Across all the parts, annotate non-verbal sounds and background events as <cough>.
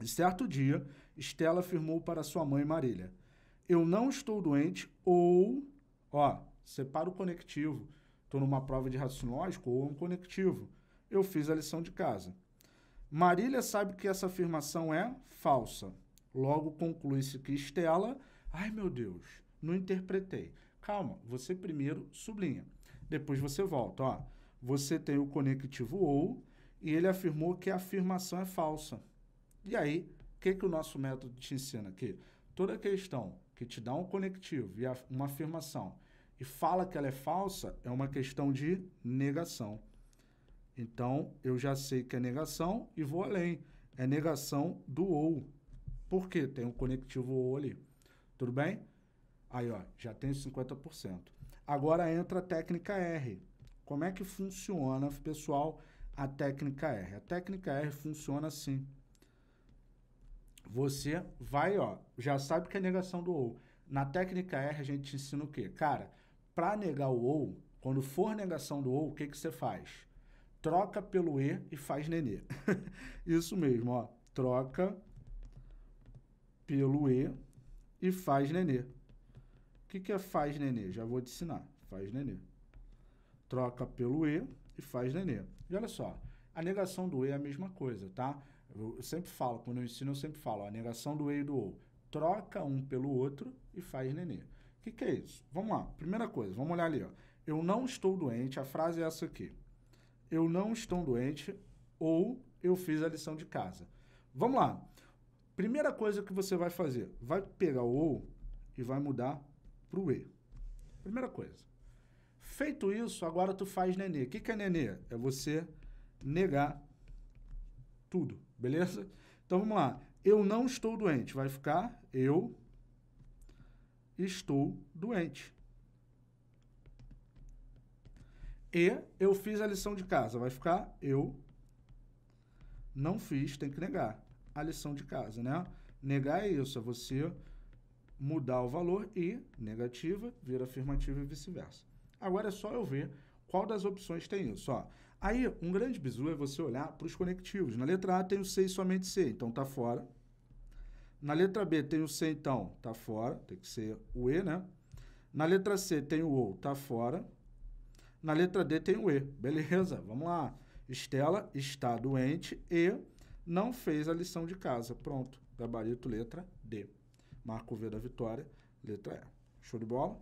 E certo dia, Estela afirmou para sua mãe Marília: Eu não estou doente ou. Ó, separa o conectivo. Estou numa prova de raciocínio lógico ou um conectivo. Eu fiz a lição de casa. Marília sabe que essa afirmação é falsa. Logo conclui-se que Estela. Ai meu Deus, não interpretei. Calma, você primeiro sublinha. Depois você volta. Ó, você tem o conectivo ou e ele afirmou que a afirmação é falsa. E aí, o que, que o nosso método te ensina? Que toda questão que te dá um conectivo e uma afirmação e fala que ela é falsa é uma questão de negação. Então, eu já sei que é negação e vou além. É negação do ou. Por quê? Tem um conectivo ou ali. Tudo bem? Aí, ó, já tem 50%. Agora entra a técnica R. Como é que funciona, pessoal, a técnica R? A técnica R funciona assim. Você vai, ó, já sabe que é negação do ou. Na técnica R a gente ensina o quê? Cara, para negar o ou, quando for negação do ou, o que, que você faz? Troca pelo e e faz nenê. <laughs> Isso mesmo, ó. Troca pelo e e faz nenê. O que, que é faz nenê? Já vou te ensinar. Faz nenê. Troca pelo e e faz nenê. E olha só, a negação do e é a mesma coisa, tá? Eu sempre falo, quando eu ensino, eu sempre falo, a negação do E e do OU. Troca um pelo outro e faz nenê. O que, que é isso? Vamos lá. Primeira coisa, vamos olhar ali. Ó. Eu não estou doente, a frase é essa aqui. Eu não estou doente ou eu fiz a lição de casa. Vamos lá. Primeira coisa que você vai fazer, vai pegar o ou e vai mudar para o e. Primeira coisa. Feito isso, agora tu faz nenê. O que, que é nenê? É você negar tudo, beleza? Então vamos lá. Eu não estou doente, vai ficar eu estou doente. E eu fiz a lição de casa, vai ficar eu não fiz, tem que negar a lição de casa, né? Negar é isso, é você mudar o valor e negativa vira afirmativa e vice-versa. Agora é só eu ver qual das opções tem isso, ó. Aí, um grande bizu é você olhar para os conectivos. Na letra A tem o C e somente C, então está fora. Na letra B tem o C, então está fora, tem que ser o E, né? Na letra C tem o O, está fora. Na letra D tem o E, beleza? Vamos lá. Estela está doente e não fez a lição de casa. Pronto, gabarito letra D. Marco V da vitória, letra E. Show de bola?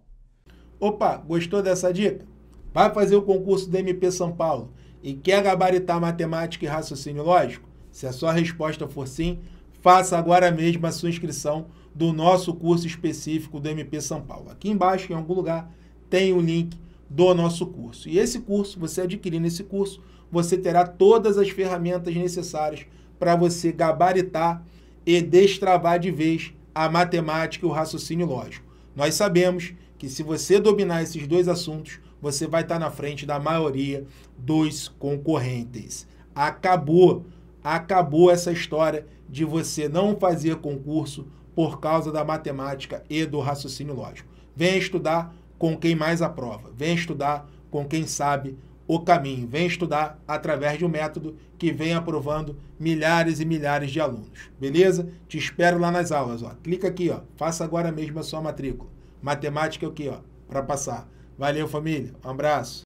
Opa, gostou dessa dica? Vai fazer o concurso do MP São Paulo e quer gabaritar matemática e raciocínio lógico? Se a sua resposta for sim, faça agora mesmo a sua inscrição do nosso curso específico do MP São Paulo. Aqui embaixo, em algum lugar, tem o link do nosso curso. E esse curso, você adquirindo esse curso, você terá todas as ferramentas necessárias para você gabaritar e destravar de vez a matemática e o raciocínio lógico. Nós sabemos que se você dominar esses dois assuntos, você vai estar na frente da maioria dos concorrentes. Acabou, acabou essa história de você não fazer concurso por causa da matemática e do raciocínio lógico. Venha estudar com quem mais aprova, venha estudar com quem sabe o caminho, venha estudar através de um método que vem aprovando milhares e milhares de alunos. Beleza? Te espero lá nas aulas, ó. Clica aqui, ó. Faça agora mesmo a sua matrícula. Matemática é o que, ó, para passar. Valeu, família. Um abraço.